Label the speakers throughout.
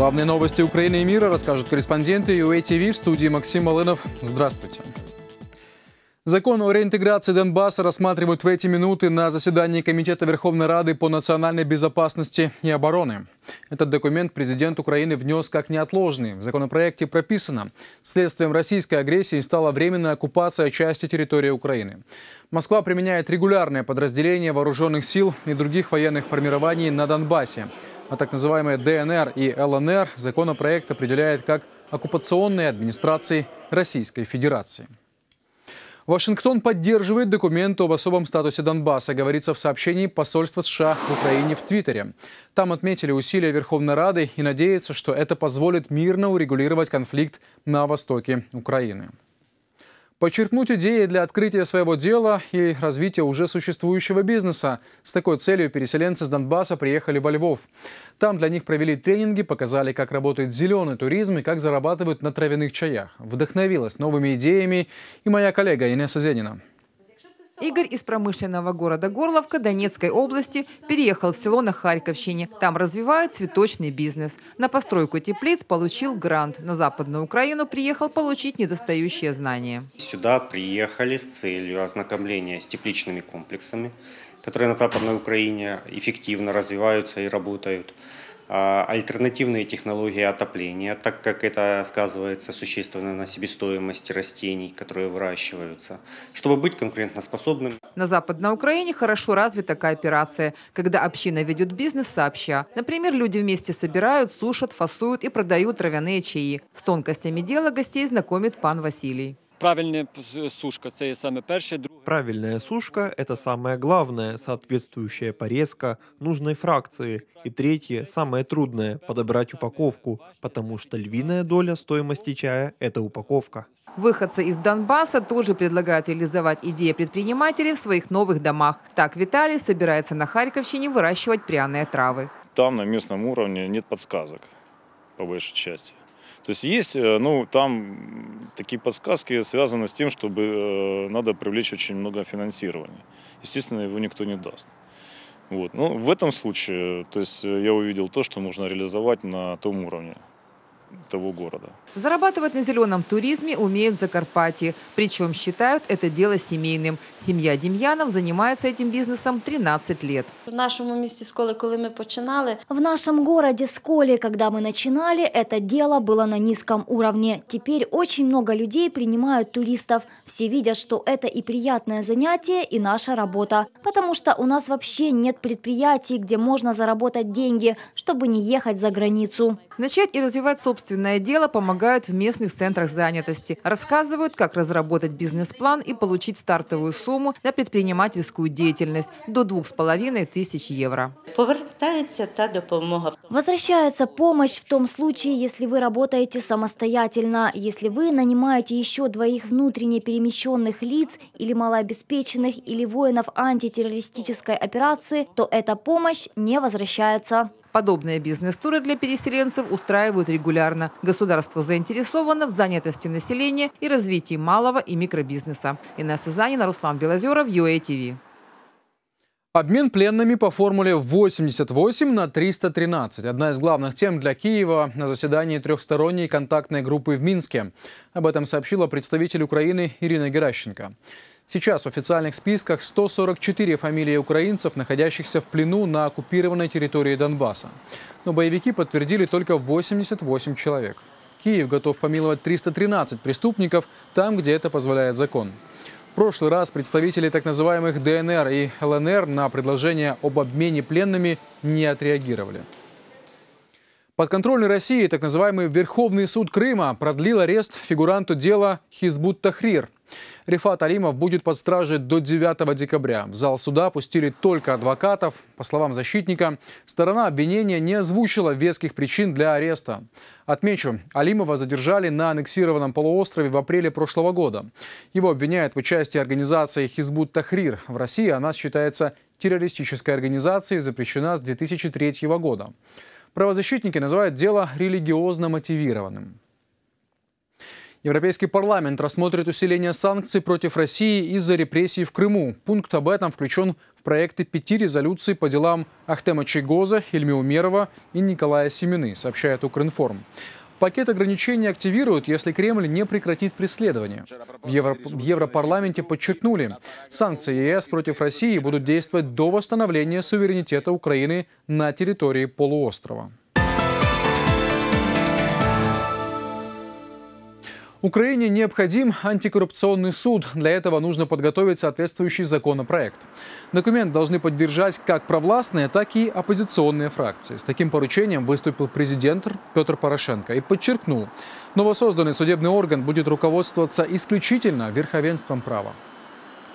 Speaker 1: Главные новости Украины и мира расскажут корреспонденты UATV в студии Максим Малынов. Здравствуйте. Закон о реинтеграции Донбасса рассматривают в эти минуты на заседании Комитета Верховной Рады по национальной безопасности и обороны. Этот документ президент Украины внес как неотложный. В законопроекте прописано, следствием российской агрессии стала временная оккупация части территории Украины. Москва применяет регулярное подразделение вооруженных сил и других военных формирований на Донбассе – а так называемые ДНР и ЛНР законопроект определяет как оккупационные администрации Российской Федерации. Вашингтон поддерживает документ об особом статусе Донбасса, говорится в сообщении посольства США в Украине в Твиттере. Там отметили усилия Верховной Рады и надеются, что это позволит мирно урегулировать конфликт на востоке Украины. Подчеркнуть идеи для открытия своего дела и развития уже существующего бизнеса. С такой целью переселенцы с Донбасса приехали во Львов. Там для них провели тренинги, показали, как работает зеленый туризм и как зарабатывают на травяных чаях. Вдохновилась новыми идеями и моя коллега Инесса Зенина.
Speaker 2: Игорь из промышленного города Горловка Донецкой области переехал в село на Харьковщине. Там развивает цветочный бизнес. На постройку теплиц получил грант. На Западную Украину приехал получить недостающие знания.
Speaker 1: Сюда приехали с целью ознакомления с тепличными комплексами, которые на Западной Украине эффективно развиваются и работают. А, альтернативные технологии отопления, так как это сказывается существенно на себестоимости растений, которые выращиваются, чтобы быть конкурентоспособным.
Speaker 2: На Западной Украине хорошо развита кооперация, когда община ведет бизнес сообща. Например, люди вместе собирают, сушат, фасуют и продают травяные чаи. С тонкостями дела гостей знакомит пан Василий правильная
Speaker 1: сушка, Это самое первое. Правильная сушка – это самое главное, соответствующая порезка нужной фракции. И третье, самое трудное – подобрать упаковку, потому что львиная доля стоимости чая – это упаковка.
Speaker 2: Выходцы из Донбасса тоже предлагают реализовать идеи предпринимателей в своих новых домах. Так Виталий собирается на Харьковщине выращивать пряные травы.
Speaker 1: Там на местном уровне нет подсказок, по большей части. То есть есть, э, ну, там такие подсказки связаны с тем, чтобы э, надо привлечь очень много финансирования. Естественно, его никто не даст. Вот. Ну, в этом случае, э, то есть я увидел то, что можно реализовать на том уровне того города.
Speaker 2: Зарабатывать на зеленом туризме умеют в Закарпатье. Причем считают это дело семейным. Семья Демьянов занимается этим бизнесом 13 лет. В нашем месте с когда мы начинали... В нашем городе с когда мы начинали, это дело было на низком уровне. Теперь очень много людей принимают туристов. Все видят, что это и приятное занятие, и наша работа. Потому что у нас вообще нет предприятий, где можно заработать деньги, чтобы не ехать за границу. Начать и развивать собственную собственное дело, помогают в местных центрах занятости. Рассказывают, как разработать бизнес-план и получить стартовую сумму на предпринимательскую деятельность до двух с половиной тысяч евро. Возвращается помощь в том случае, если вы работаете самостоятельно, если вы нанимаете еще двоих внутренне перемещенных лиц или малообеспеченных или воинов антитеррористической операции, то эта помощь не возвращается. Подобные бизнес-туры для переселенцев устраивают регулярно. Государство заинтересовано в занятости населения и развитии малого и микробизнеса. Инесса Занина, Руслан Белозеров, ЮАТВ.
Speaker 1: Обмен пленными по формуле 88 на 313 – одна из главных тем для Киева на заседании трехсторонней контактной группы в Минске. Об этом сообщила представитель Украины Ирина Геращенко. Сейчас в официальных списках 144 фамилии украинцев, находящихся в плену на оккупированной территории Донбасса. Но боевики подтвердили только 88 человек. Киев готов помиловать 313 преступников там, где это позволяет закон. В прошлый раз представители так называемых ДНР и ЛНР на предложение об обмене пленными не отреагировали. Подконтрольный России так называемый Верховный суд Крыма продлил арест фигуранту дела Хизбут Тахрир. Рифат Алимов будет под стражей до 9 декабря. В зал суда пустили только адвокатов. По словам защитника, сторона обвинения не озвучила веских причин для ареста. Отмечу, Алимова задержали на аннексированном полуострове в апреле прошлого года. Его обвиняют в участии организации Хизбут Тахрир. В России она считается террористической организацией, запрещена с 2003 года. Правозащитники называют дело религиозно мотивированным. Европейский парламент рассмотрит усиление санкций против России из-за репрессий в Крыму. Пункт об этом включен в проекты пяти резолюций по делам Ахтема Чигоза, Ильми Умерова и Николая Семены, сообщает Укринформ. Пакет ограничений активируют, если Кремль не прекратит преследование. В, Евро... в Европарламенте подчеркнули, санкции ЕС против России будут действовать до восстановления суверенитета Украины на территории полуострова. Украине необходим антикоррупционный суд. Для этого нужно подготовить соответствующий законопроект. Документ должны поддержать как провластные, так и оппозиционные фракции. С таким поручением выступил президент Петр Порошенко и подчеркнул, новосозданный судебный орган будет руководствоваться исключительно верховенством права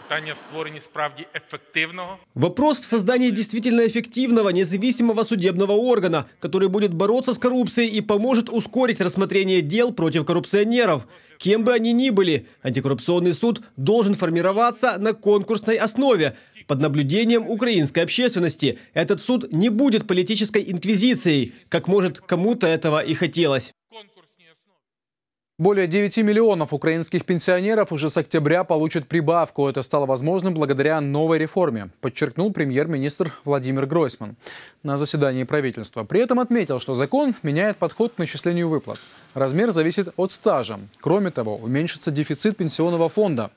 Speaker 1: питание в створенні справді эффективного. Вопрос в создании действительно эффективного независимого судебного органа, который будет бороться с коррупцией и поможет ускорить рассмотрение дел против коррупционеров. Кем бы они ни были, антикоррупционный суд должен формироваться на конкурсной основе, под наблюдением украинской общественности. Этот суд не будет политической инквизицией, как может кому-то этого и хотелось. Более 9 миллионов украинских пенсионеров уже с октября получат прибавку. Это стало возможным благодаря новой реформе, подчеркнул премьер-министр Владимир Гройсман на заседании правительства. При этом отметил, что закон меняет подход к начислению выплат. Размер зависит от стажа. Кроме того, уменьшится дефицит пенсионного фонда.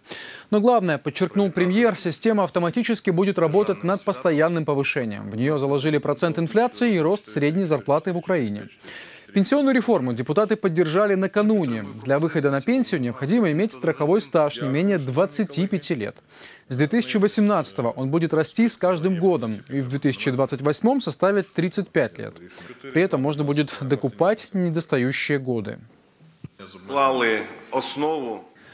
Speaker 1: Но главное, подчеркнул премьер, система автоматически будет работать над постоянным повышением. В нее заложили процент инфляции и рост средней зарплаты в Украине. Пенсионную реформу депутаты поддержали накануне. Для выхода на пенсию необходимо иметь страховой стаж не менее 25 лет. С 2018 он будет расти с каждым годом и в 2028 составит 35 лет. При этом можно будет докупать недостающие годы.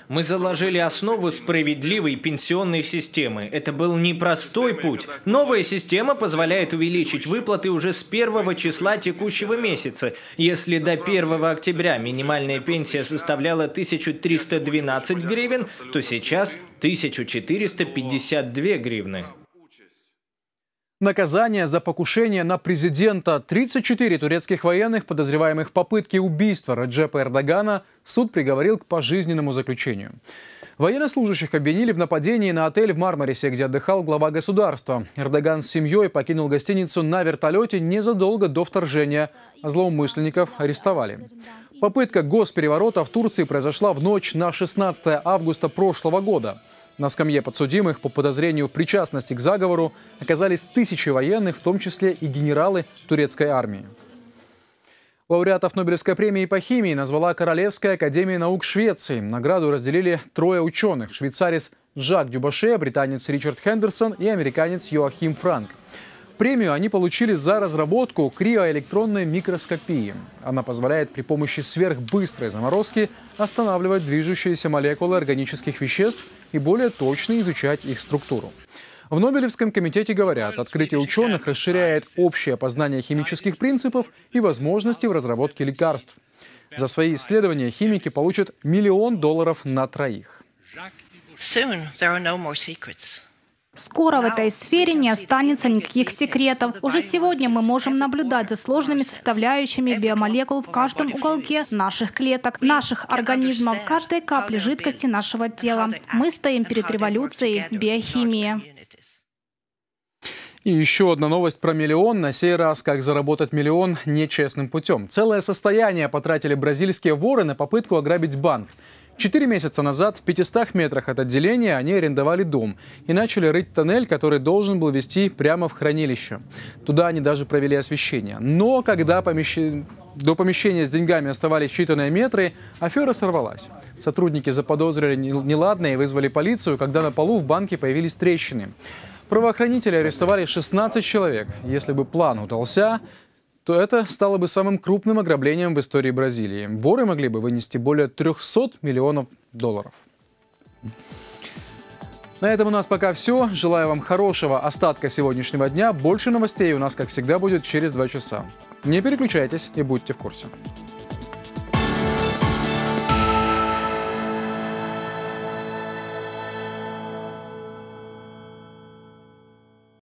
Speaker 1: Мы заложили основу справедливой пенсионной системы. Это был непростой путь. Новая система позволяет увеличить выплаты уже с первого числа текущего месяца. Если до 1 октября минимальная пенсия составляла 1312 гривен, то сейчас 1452 гривны. Наказание за покушение на президента 34 турецких военных, подозреваемых в попытке убийства Раджепа Эрдогана, суд приговорил к пожизненному заключению. Военнослужащих обвинили в нападении на отель в Мармарисе, где отдыхал глава государства. Эрдоган с семьей покинул гостиницу на вертолете незадолго до вторжения. злоумышленников арестовали. Попытка госпереворота в Турции произошла в ночь на 16 августа прошлого года. На скамье подсудимых по подозрению в причастности к заговору оказались тысячи военных, в том числе и генералы турецкой армии. Лауреатов Нобелевской премии по химии назвала Королевская академия наук Швеции. Награду разделили трое ученых – швейцарец Жак Дюбаше, британец Ричард Хендерсон и американец Йоахим Франк. Премию они получили за разработку криоэлектронной микроскопии. Она позволяет при помощи сверхбыстрой заморозки останавливать движущиеся молекулы органических веществ – и более точно изучать их структуру. В Нобелевском комитете говорят, открытие ученых расширяет общее познание химических принципов и возможности в разработке лекарств. За свои исследования химики получат миллион долларов на троих.
Speaker 2: Soon there are no more secrets. Скоро в этой сфере не останется никаких секретов. Уже сегодня мы можем наблюдать за сложными составляющими биомолекул в каждом уголке наших клеток, наших организмов, каждой капли жидкости нашего тела. Мы стоим перед революцией биохимии.
Speaker 1: И еще одна новость про миллион. На сей раз, как заработать миллион нечестным путем. Целое состояние потратили бразильские воры на попытку ограбить банк. Четыре месяца назад в 500 метрах от отделения они арендовали дом и начали рыть тоннель, который должен был вести прямо в хранилище. Туда они даже провели освещение. Но когда помещ... до помещения с деньгами оставались считанные метры, афера сорвалась. Сотрудники заподозрили неладное и вызвали полицию, когда на полу в банке появились трещины. Правоохранители арестовали 16 человек. Если бы план удался, то это стало бы самым крупным ограблением в истории Бразилии. Воры могли бы вынести более 300 миллионов долларов. На этом у нас пока все. Желаю вам хорошего остатка сегодняшнего дня. Больше новостей у нас, как всегда, будет через два часа. Не переключайтесь и будьте в курсе.